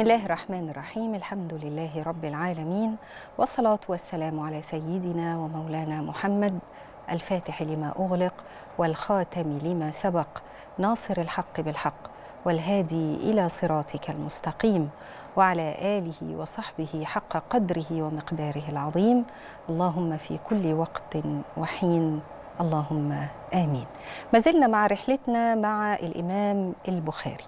بسم الله الرحمن الرحيم الحمد لله رب العالمين والصلاة والسلام على سيدنا ومولانا محمد الفاتح لما أغلق والخاتم لما سبق ناصر الحق بالحق والهادي إلى صراطك المستقيم وعلى آله وصحبه حق قدره ومقداره العظيم اللهم في كل وقت وحين اللهم آمين ما زلنا مع رحلتنا مع الإمام البخاري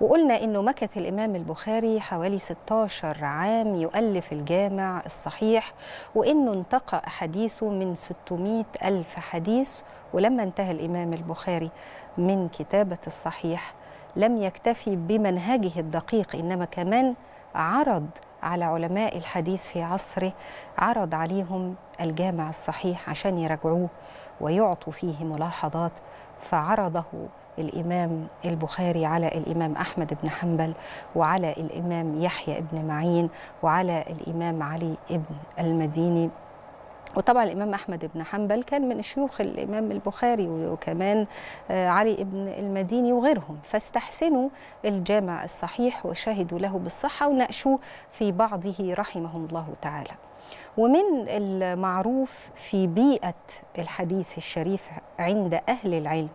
وقلنا انه مكث الامام البخاري حوالي 16 عام يؤلف الجامع الصحيح وانه انتقى احاديثه من 600 الف حديث ولما انتهى الامام البخاري من كتابه الصحيح لم يكتفي بمنهجه الدقيق انما كمان عرض على علماء الحديث في عصره عرض عليهم الجامع الصحيح عشان يراجعوه ويعطوا فيه ملاحظات فعرضه الإمام البخاري على الإمام أحمد بن حنبل وعلى الإمام يحيى بن معين وعلى الإمام علي بن المديني وطبعا الامام احمد بن حنبل كان من شيوخ الامام البخاري وكمان آه، علي بن المديني وغيرهم فاستحسنوا الجامع الصحيح وشهدوا له بالصحه وناقشوه في بعضه رحمهم الله تعالى ومن المعروف في بيئه الحديث الشريف عند اهل العلم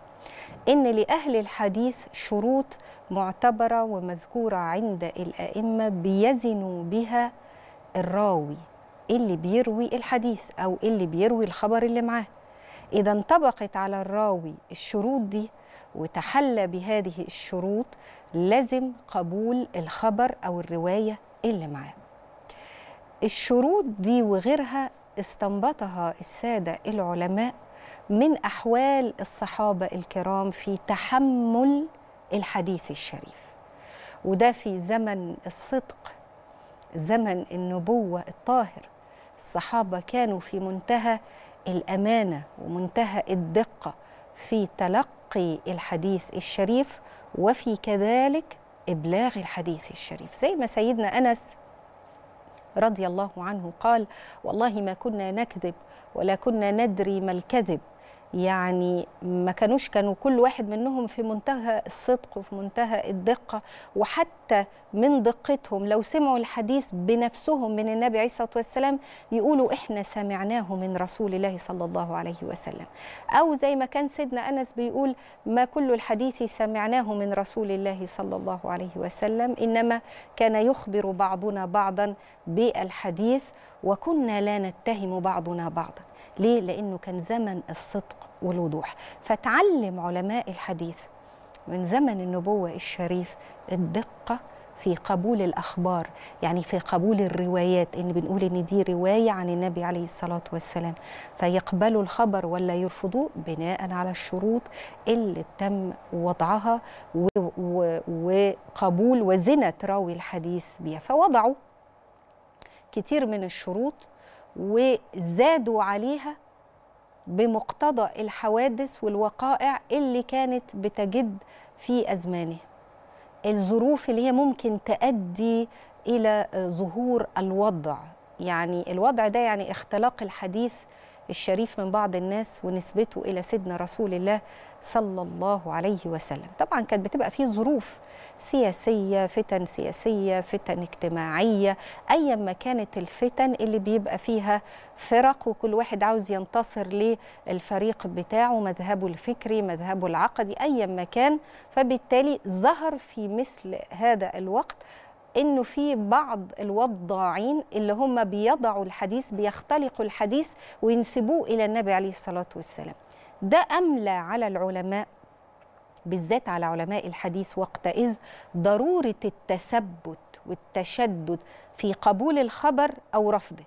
ان لاهل الحديث شروط معتبره ومذكوره عند الائمه بيزنوا بها الراوي اللي بيروي الحديث او اللي بيروي الخبر اللي معاه اذا انطبقت على الراوي الشروط دي وتحلى بهذه الشروط لازم قبول الخبر او الروايه اللي معاه الشروط دي وغيرها استنبطها الساده العلماء من احوال الصحابه الكرام في تحمل الحديث الشريف وده في زمن الصدق زمن النبوه الطاهر الصحابه كانوا في منتهى الامانه ومنتهى الدقه في تلقي الحديث الشريف وفي كذلك ابلاغ الحديث الشريف زي ما سيدنا انس رضي الله عنه قال والله ما كنا نكذب ولا كنا ندري ما الكذب يعني ما كانوش كانوا كل واحد منهم في منتهى الصدق وفي منتهى الدقة وحتى من دقتهم لو سمعوا الحديث بنفسهم من النبي عليه الصلاة والسلام يقولوا إحنا سمعناه من رسول الله صلى الله عليه وسلم أو زي ما كان سيدنا أنس بيقول ما كل الحديث سمعناه من رسول الله صلى الله عليه وسلم إنما كان يخبر بعضنا بعضا بالحديث وكنا لا نتهم بعضنا بعضا ليه؟ لأنه كان زمن الصدق والوضوح فتعلم علماء الحديث من زمن النبوة الشريف الدقة في قبول الأخبار يعني في قبول الروايات إن بنقول إن دي رواية عن النبي عليه الصلاة والسلام فيقبلوا الخبر ولا يرفضوه بناء على الشروط اللي تم وضعها وقبول وزنة راوي الحديث بها فوضعوا كتير من الشروط وزادوا عليها بمقتضى الحوادث والوقائع اللي كانت بتجد في أزمانه الظروف اللي هي ممكن تؤدي إلى ظهور الوضع يعني الوضع ده يعني اختلاق الحديث الشريف من بعض الناس ونسبته إلى سيدنا رسول الله صلى الله عليه وسلم طبعا كانت بتبقى في ظروف سياسية فتن سياسية فتن اجتماعية أيا ما كانت الفتن اللي بيبقى فيها فرق وكل واحد عاوز ينتصر للفريق بتاعه مذهبه الفكري مذهبه العقدي أيا ما كان فبالتالي ظهر في مثل هذا الوقت انه في بعض الوضاعين اللي هم بيضعوا الحديث بيختلقوا الحديث وينسبوه الى النبي عليه الصلاه والسلام ده املى على العلماء بالذات على علماء الحديث وقتئذ ضروره التثبت والتشدد في قبول الخبر او رفضه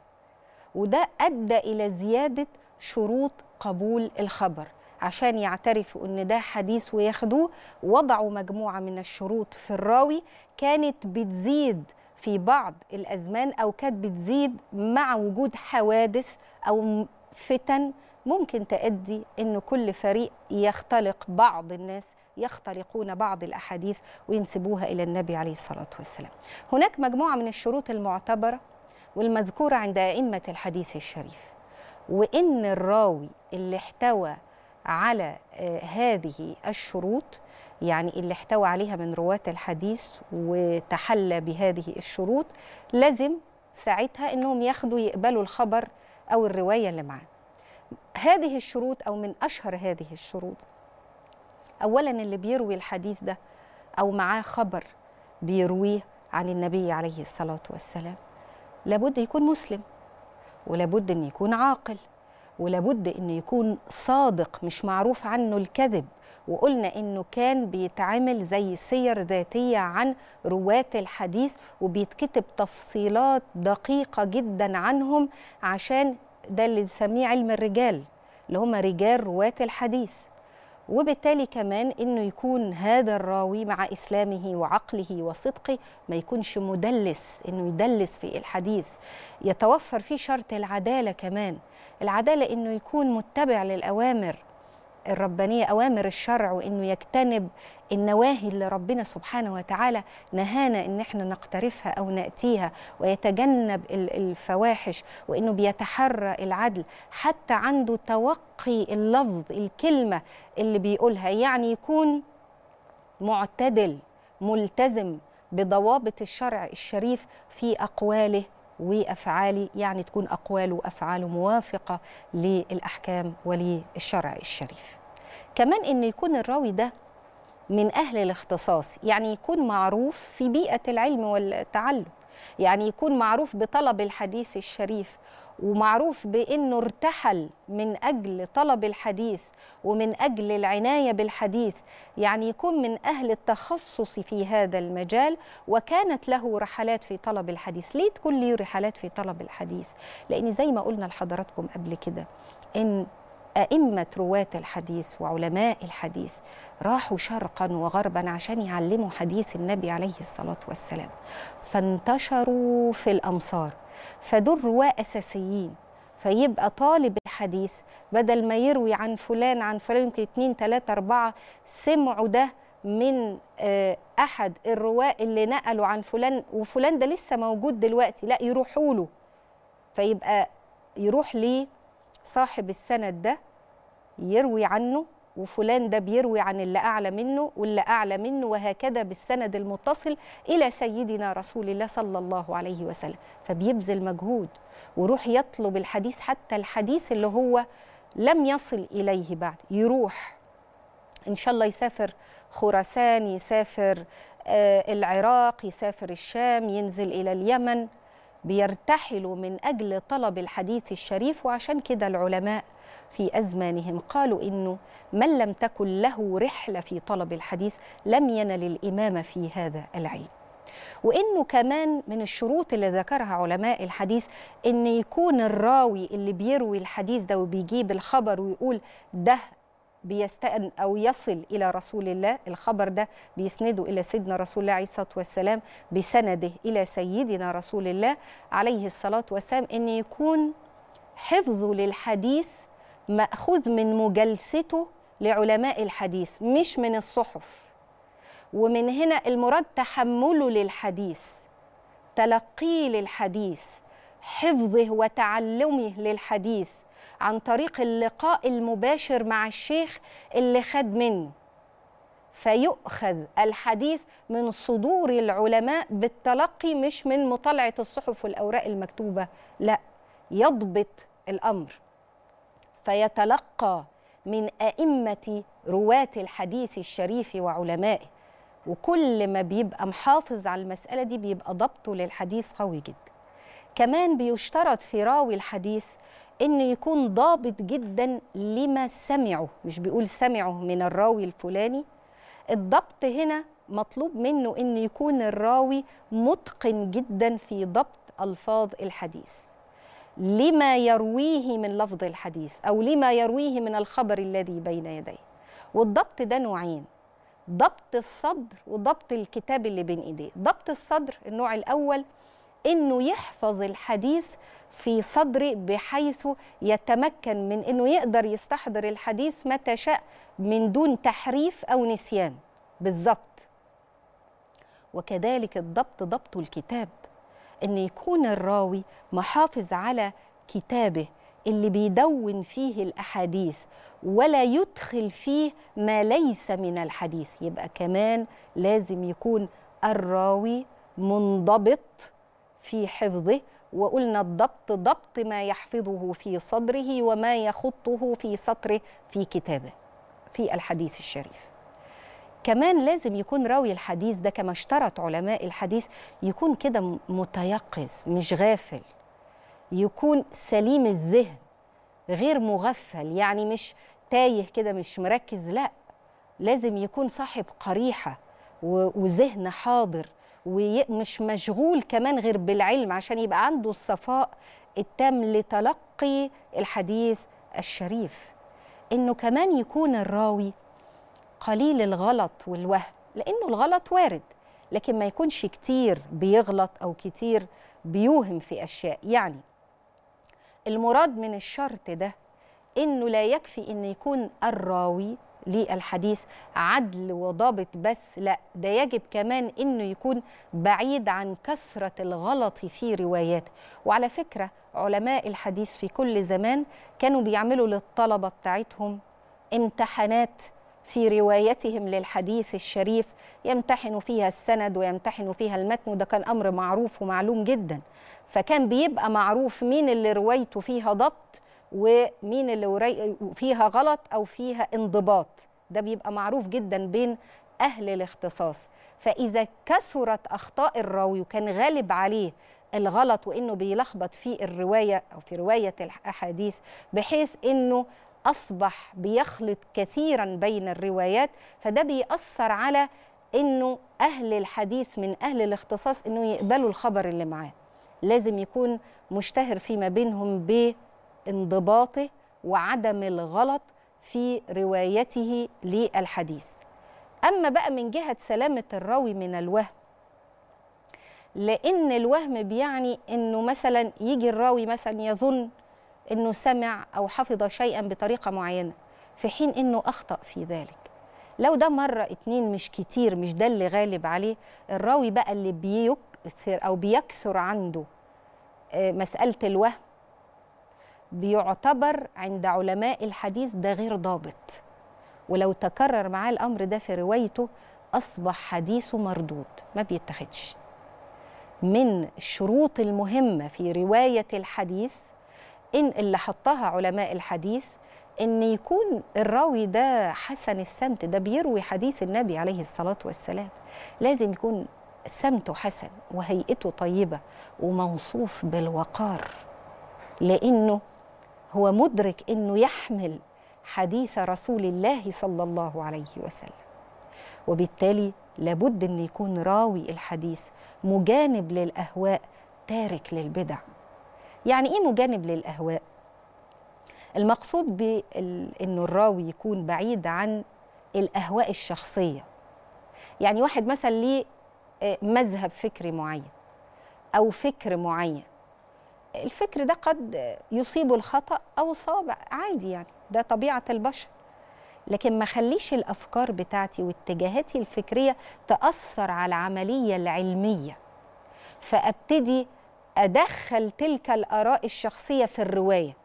وده ادى الى زياده شروط قبول الخبر عشان يعترفوا ان ده حديث وياخدوه وضعوا مجموعه من الشروط في الراوي كانت بتزيد في بعض الازمان او كانت بتزيد مع وجود حوادث او فتن ممكن تؤدي ان كل فريق يختلق بعض الناس يختلقون بعض الاحاديث وينسبوها الى النبي عليه الصلاه والسلام. هناك مجموعه من الشروط المعتبره والمذكوره عند ائمه الحديث الشريف وان الراوي اللي احتوى على آه، هذه الشروط يعني اللي احتوى عليها من رواة الحديث وتحلى بهذه الشروط لازم ساعتها انهم ياخدوا يقبلوا الخبر او الروايه اللي معاه هذه الشروط او من اشهر هذه الشروط اولا اللي بيروي الحديث ده او معاه خبر بيرويه عن النبي عليه الصلاه والسلام لابد يكون مسلم ولابد ان يكون عاقل ولابد أن يكون صادق مش معروف عنه الكذب وقلنا انه كان بيتعمل زي سير ذاتيه عن رواه الحديث وبيتكتب تفصيلات دقيقه جدا عنهم عشان ده اللي بنسميه علم الرجال اللي هم رجال رواه الحديث وبالتالي كمان انه يكون هذا الراوي مع اسلامه وعقله وصدقه ما يكونش مدلس انه يدلس في الحديث يتوفر فيه شرط العداله كمان العداله انه يكون متبع للاوامر الربانية أوامر الشرع وإنه يجتنب النواهي اللي ربنا سبحانه وتعالى نهانا إن إحنا نقترفها أو نأتيها ويتجنب الفواحش وإنه بيتحرى العدل حتى عنده توقي اللفظ الكلمة اللي بيقولها يعني يكون معتدل ملتزم بضوابط الشرع الشريف في أقواله وأفعاله يعني تكون أقواله وأفعاله موافقة للأحكام وللشرع الشريف كمان ان يكون الراوي ده من اهل الاختصاص يعني يكون معروف في بيئه العلم والتعلم يعني يكون معروف بطلب الحديث الشريف ومعروف بانه ارتحل من اجل طلب الحديث ومن اجل العنايه بالحديث يعني يكون من اهل التخصص في هذا المجال وكانت له رحلات في طلب الحديث ليه تكون ليه رحلات في طلب الحديث لان زي ما قلنا لحضراتكم قبل كده ان أئمة رواة الحديث وعلماء الحديث راحوا شرقا وغربا عشان يعلموا حديث النبي عليه الصلاة والسلام فانتشروا في الأمصار فدول رواة أساسيين فيبقى طالب الحديث بدل ما يروي عن فلان عن فلان يمكن اتنين تلاتة أربعة سمعوا ده من آه، أحد الرواة اللي نقلوا عن فلان وفلان ده لسه موجود دلوقتي لا يروحوا له فيبقى يروح ليه صاحب السند ده يروي عنه وفلان ده بيروي عن اللي أعلى منه واللي أعلى منه وهكذا بالسند المتصل إلى سيدنا رسول الله صلى الله عليه وسلم فبيبذل مجهود ويروح يطلب الحديث حتى الحديث اللي هو لم يصل إليه بعد يروح إن شاء الله يسافر خراسان يسافر آه، العراق يسافر الشام ينزل إلى اليمن بيرتحلوا من أجل طلب الحديث الشريف وعشان كده العلماء في أزمانهم قالوا إنه من لم تكن له رحلة في طلب الحديث لم ينل الإمامة في هذا العلم وانه كمان من الشروط اللي ذكرها علماء الحديث ان يكون الراوي اللي بيروي الحديث ده وبيجيب الخبر ويقول ده بيستأن أو يصل إلى رسول الله الخبر ده بيسنده إلى سيدنا رسول الله عليه الصلاة والسلام بسنده إلى سيدنا رسول الله عليه الصلاة والسلام أن يكون حفظه للحديث مأخوذ من مجالسته لعلماء الحديث مش من الصحف ومن هنا المراد تحمله للحديث تلقيه للحديث حفظه وتعلمه للحديث عن طريق اللقاء المباشر مع الشيخ اللي خد منه فيؤخذ الحديث من صدور العلماء بالتلقي مش من مطالعة الصحف والأوراق المكتوبة لا يضبط الأمر فيتلقى من أئمة رواة الحديث الشريف وعلمائه وكل ما بيبقى محافظ على المسألة دي بيبقى ضبطه للحديث قوي جدا كمان بيشترط في راوي الحديث انه يكون ضابط جدا لما سمعه مش بيقول سمعه من الراوي الفلاني الضبط هنا مطلوب منه ان يكون الراوي متقن جدا في ضبط الفاظ الحديث لما يرويه من لفظ الحديث او لما يرويه من الخبر الذي بين يديه والضبط ده نوعين ضبط الصدر وضبط الكتاب اللي بين ايديه ضبط الصدر النوع الاول انه يحفظ الحديث في صدره بحيث يتمكن من انه يقدر يستحضر الحديث متى شاء من دون تحريف او نسيان بالضبط وكذلك الضبط ضبط الكتاب ان يكون الراوي محافظ على كتابه اللي بيدون فيه الاحاديث ولا يدخل فيه ما ليس من الحديث يبقى كمان لازم يكون الراوي منضبط في حفظه وقلنا الضبط ضبط ما يحفظه في صدره وما يخطه في سطره في كتابه في الحديث الشريف كمان لازم يكون راوي الحديث ده كما اشترط علماء الحديث يكون كده متيقظ مش غافل يكون سليم الذهن غير مغفل يعني مش تايه كده مش مركز لا لازم يكون صاحب قريحه وذهن حاضر ومش مشغول كمان غير بالعلم عشان يبقى عنده الصفاء التام لتلقي الحديث الشريف انه كمان يكون الراوي قليل الغلط والوهم لانه الغلط وارد لكن ما يكونش كتير بيغلط او كتير بيوهم في اشياء يعني المراد من الشرط ده انه لا يكفي ان يكون الراوي للحديث عدل وضابط بس لا ده يجب كمان انه يكون بعيد عن كثره الغلط في روايات وعلى فكره علماء الحديث في كل زمان كانوا بيعملوا للطلبه بتاعتهم امتحانات في روايتهم للحديث الشريف يمتحنوا فيها السند ويمتحنوا فيها المتن وده كان امر معروف ومعلوم جدا فكان بيبقى معروف مين اللي روايته فيها ضبط ومين اللي فيها غلط او فيها انضباط ده بيبقى معروف جدا بين اهل الاختصاص فاذا كثرت اخطاء الراوي وكان غالب عليه الغلط وانه بيلخبط في الروايه او في روايه الاحاديث بحيث انه اصبح بيخلط كثيرا بين الروايات فده بيأثر على انه اهل الحديث من اهل الاختصاص انه يقبلوا الخبر اللي معاه لازم يكون مشتهر فيما بينهم ب انضباطه وعدم الغلط في روايته للحديث أما بقى من جهة سلامة الراوي من الوهم لأن الوهم بيعني أنه مثلا يجي الراوي مثلا يظن أنه سمع أو حفظ شيئا بطريقة معينة في حين أنه أخطأ في ذلك لو ده مرة اتنين مش كتير مش ده اللي غالب عليه الراوي بقى اللي بيكثر أو بيكثر عنده آه، مسألة الوهم بيعتبر عند علماء الحديث ده غير ضابط ولو تكرر معاه الأمر ده في روايته أصبح حديثه مردود ما بيتخدش من الشروط المهمة في رواية الحديث إن اللي حطها علماء الحديث إن يكون الراوي ده حسن السمت ده بيروي حديث النبي عليه الصلاة والسلام لازم يكون سمته حسن وهيئته طيبة وموصوف بالوقار لأنه هو مدرك انه يحمل حديث رسول الله صلى الله عليه وسلم وبالتالي لابد ان يكون راوي الحديث مجانب للاهواء تارك للبدع يعني ايه مجانب للاهواء المقصود بانه الراوي يكون بعيد عن الاهواء الشخصيه يعني واحد مثلا ليه آه، مذهب فكري معين او فكر معين الفكر ده قد يصيبه الخطأ أو الصواب عادي يعني ده طبيعة البشر لكن ما خليش الأفكار بتاعتي واتجاهاتي الفكرية تأثر على العملية العلمية فأبتدي أدخل تلك الآراء الشخصية في الرواية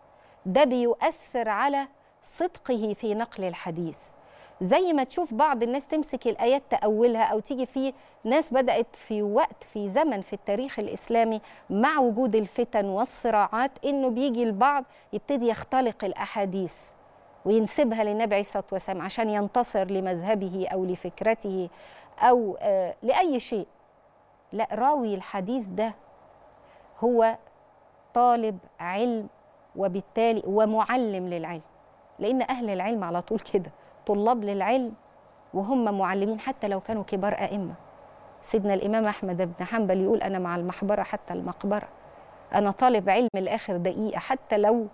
ده بيؤثر على صدقه في نقل الحديث زي ما تشوف بعض الناس تمسك الآيات تأولها أو تيجي في ناس بدأت في وقت في زمن في التاريخ الإسلامي مع وجود الفتن والصراعات إنه بيجي البعض يبتدي يختلق الأحاديث وينسبها للنبي عليه الصلاة والسلام عشان ينتصر لمذهبه أو لفكرته أو آه، لأي شيء لا راوي الحديث ده هو طالب علم وبالتالي ومعلم للعلم لأن أهل العلم على طول كده طلاب للعلم وهم معلمين حتى لو كانوا كبار أئمة سيدنا الإمام أحمد بن حنبل يقول أنا مع المحبرة حتى المقبرة أنا طالب علم لآخر دقيقة حتى لو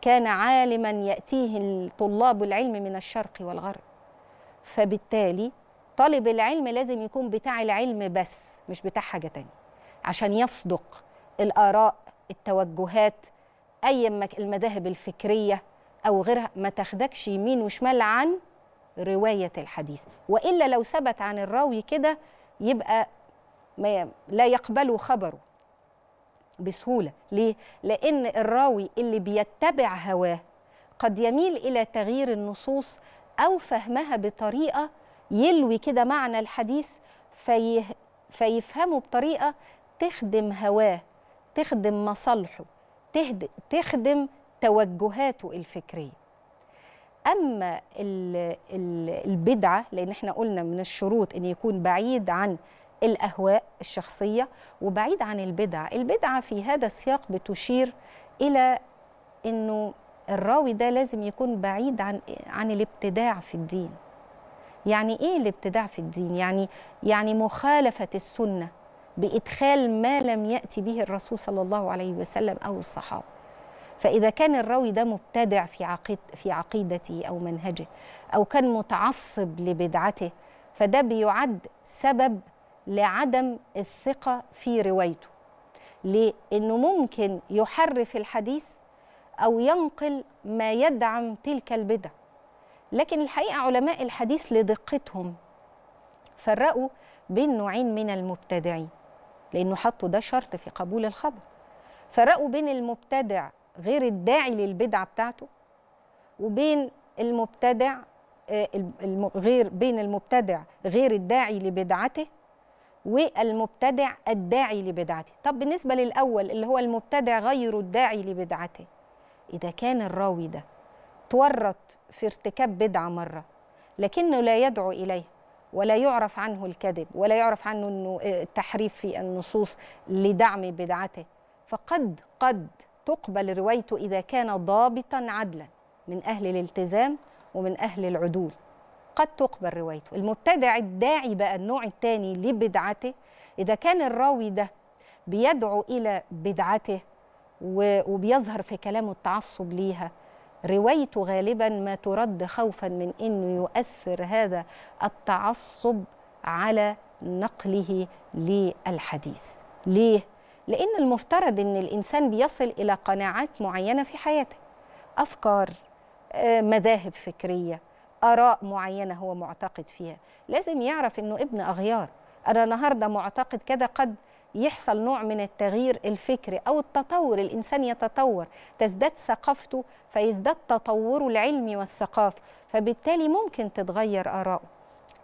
كان عالما يأتيه طلاب العلم من الشرق والغرب فبالتالي طالب العلم لازم يكون بتاع العلم بس مش بتاع حاجة تانية عشان يصدق الآراء التوجهات أي المذاهب الفكرية أو غيرها ما تاخدكش يمين وشمال عن رواية الحديث وإلا لو ثبت عن الراوي كده يبقى ما لا يقبل خبره بسهولة ليه؟ لأن الراوي اللي بيتبع هواه قد يميل إلى تغيير النصوص أو فهمها بطريقة يلوي كده معنى الحديث في فيفهمه بطريقة تخدم هواه تخدم مصالحه تخدم توجهاته الفكريه اما البدعه لان احنا قلنا من الشروط ان يكون بعيد عن الاهواء الشخصيه وبعيد عن البدعه البدعه في هذا السياق بتشير الى انه الراوي ده لازم يكون بعيد عن عن الابتداع في الدين يعني ايه الابتداع في الدين يعني يعني مخالفه السنه بادخال ما لم ياتي به الرسول صلى الله عليه وسلم او الصحابه فإذا كان الراوي ده مبتدع في, عقيد في عقيدته أو منهجه أو كان متعصب لبدعته فده بيعد سبب لعدم الثقة في روايته لأنه ممكن يحرف الحديث أو ينقل ما يدعم تلك البدع لكن الحقيقة علماء الحديث لدقتهم فرقوا بين نوعين من المبتدعين لأنه حطوا ده شرط في قبول الخبر فرقوا بين المبتدع غير الداعي للبدعه بتاعته وبين المبتدع آه، غير بين المبتدع غير الداعي لبدعته والمبتدع الداعي لبدعته طب بالنسبة للأول اللي هو المبتدع غير الداعي لبدعته إذا كان الراوي ده تورط في ارتكاب بدعة مرة لكنه لا يدعو إليه ولا يعرف عنه الكذب ولا يعرف عنه آه، التحريف في النصوص لدعم بدعته فقد قد تقبل روايته إذا كان ضابطا عدلا من أهل الالتزام ومن أهل العدول قد تقبل روايته المبتدع الداعي بقى النوع الثاني لبدعته إذا كان الراوي ده بيدعو إلى بدعته وبيظهر في كلامه التعصب ليها روايته غالبا ما ترد خوفا من انه يؤثر هذا التعصب على نقله للحديث ليه لأن المفترض أن الإنسان بيصل إلى قناعات معينة في حياته أفكار آه، مذاهب فكرية آراء معينة هو معتقد فيها لازم يعرف أنه ابن أغيار أنا النهاردة معتقد كده قد يحصل نوع من التغيير الفكري أو التطور الإنسان يتطور تزداد ثقافته فيزداد تطوره العلمي والثقافي فبالتالي ممكن تتغير آراءه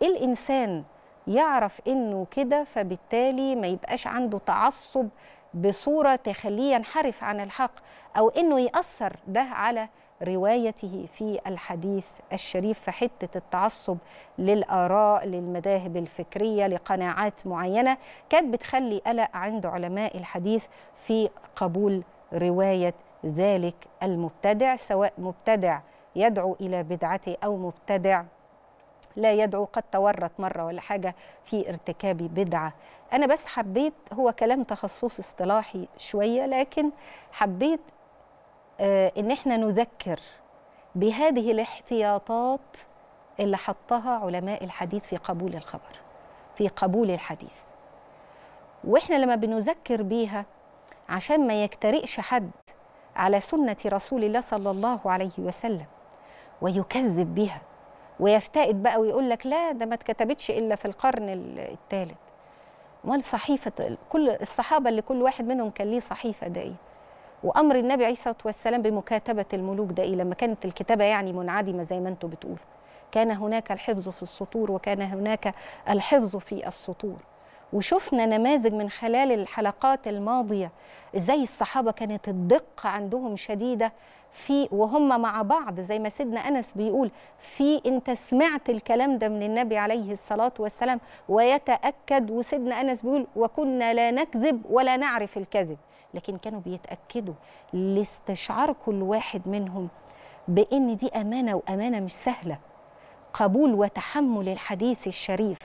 الإنسان يعرف انه كده فبالتالي ما يبقاش عنده تعصب بصوره تخليه ينحرف عن الحق او انه ياثر ده على روايته في الحديث الشريف في حته التعصب للاراء للمذاهب الفكريه لقناعات معينه كانت بتخلي قلق عند علماء الحديث في قبول روايه ذلك المبتدع سواء مبتدع يدعو الى بدعته او مبتدع لا يدعو قد تورط مرة ولا حاجة في ارتكاب بدعة أنا بس حبيت هو كلام تخصص اصطلاحي شوية لكن حبيت آه إن إحنا نذكر بهذه الاحتياطات اللي حطها علماء الحديث في قبول الخبر في قبول الحديث وإحنا لما بنذكر بيها عشان ما يجترئش حد على سنة رسول الله صلى الله عليه وسلم ويكذب بها ويفتقد بقى ويقول لك لا ده ما اتكتبتش الا في القرن الثالث امال صحيفه كل الصحابه اللي كل واحد منهم كان ليه صحيفه ده ايه وامر النبي عليه الصلاه والسلام بمكاتبه الملوك ده ايه لما كانت الكتابه يعني منعدمه زي ما انتم بتقولوا كان هناك الحفظ في السطور وكان هناك الحفظ في السطور وشفنا نماذج من خلال الحلقات الماضيه ازاي الصحابه كانت الدقه عندهم شديده في وهم مع بعض زي ما سيدنا أنس بيقول في أنت سمعت الكلام ده من النبي عليه الصلاة والسلام ويتأكد وسيدنا أنس بيقول وكنا لا نكذب ولا نعرف الكذب لكن كانوا بيتأكدوا لاستشعار كل واحد منهم بأن دي أمانة وأمانة مش سهلة قبول وتحمل الحديث الشريف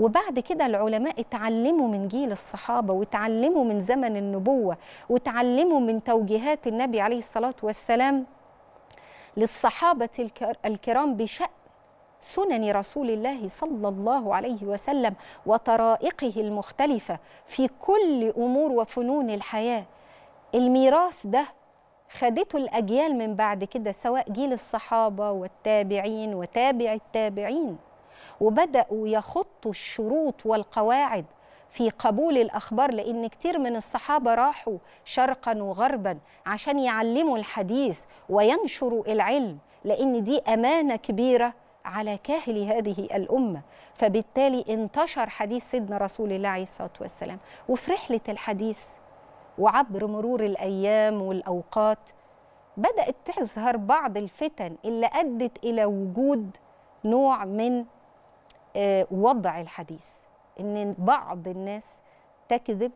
وبعد كده العلماء اتعلموا من جيل الصحابة وتعلموا من زمن النبوة وتعلموا من توجيهات النبي عليه الصلاة والسلام للصحابة الكرام بشأن سنن رسول الله صلى الله عليه وسلم وطرائقه المختلفة في كل أمور وفنون الحياة الميراث ده خدته الأجيال من بعد كده سواء جيل الصحابة والتابعين وتابع التابعين وبداوا يخطوا الشروط والقواعد في قبول الاخبار لان كتير من الصحابه راحوا شرقا وغربا عشان يعلموا الحديث وينشروا العلم لان دي امانه كبيره على كاهل هذه الامه فبالتالي انتشر حديث سيدنا رسول الله عليه الصلاه والسلام وفي رحله الحديث وعبر مرور الايام والاوقات بدات تظهر بعض الفتن اللي ادت الى وجود نوع من آه، وضع الحديث ان بعض الناس تكذب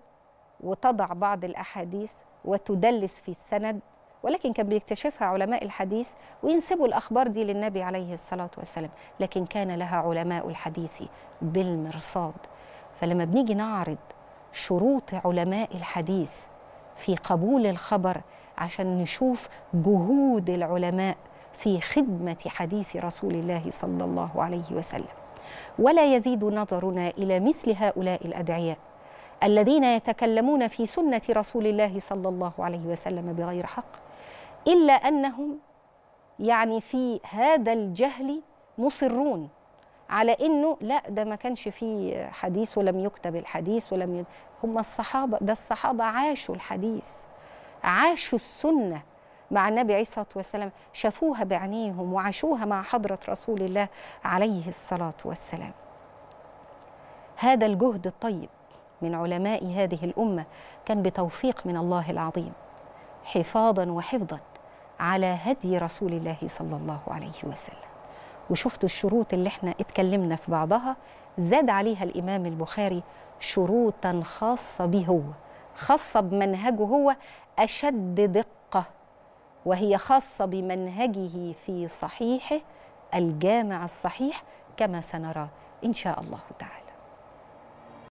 وتضع بعض الاحاديث وتدلس في السند ولكن كان بيكتشفها علماء الحديث وينسبوا الاخبار دي للنبي عليه الصلاه والسلام لكن كان لها علماء الحديث بالمرصاد فلما بنيجي نعرض شروط علماء الحديث في قبول الخبر عشان نشوف جهود العلماء في خدمه حديث رسول الله صلى الله عليه وسلم ولا يزيد نظرنا إلى مثل هؤلاء الأدعياء الذين يتكلمون في سنة رسول الله صلى الله عليه وسلم بغير حق إلا أنهم يعني في هذا الجهل مصرون على انه لا ده ما كانش فيه حديث ولم يكتب الحديث ولم ي... هم الصحابه ده الصحابه عاشوا الحديث عاشوا السنه مع النبي عليه الصلاة والسلام شافوها بعينيهم وعاشوها مع حضرة رسول الله عليه الصلاة والسلام هذا الجهد الطيب من علماء هذه الأمة كان بتوفيق من الله العظيم حفاظا وحفظا على هدي رسول الله صلى الله عليه وسلم وشفتوا الشروط اللي احنا اتكلمنا في بعضها زاد عليها الإمام البخاري شروطا خاصة به هو خاصة بمنهجه هو أشد دقة وهي خاصة بمنهجه في صحيحه الجامع الصحيح كما سنرى إن شاء الله تعالى